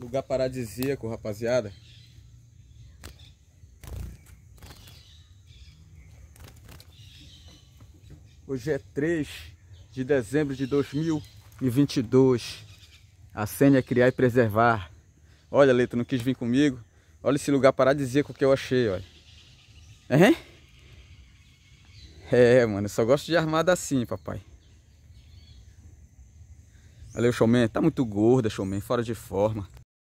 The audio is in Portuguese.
Lugar paradisíaco, rapaziada. Hoje é 3 de dezembro de 2022. A Sênia é criar e preservar. Olha, Leito, não quis vir comigo. Olha esse lugar paradisíaco que eu achei, olha. Hein? É, mano, eu só gosto de armada assim, papai. Valeu, showman. Tá muito gorda, showman. Fora de forma.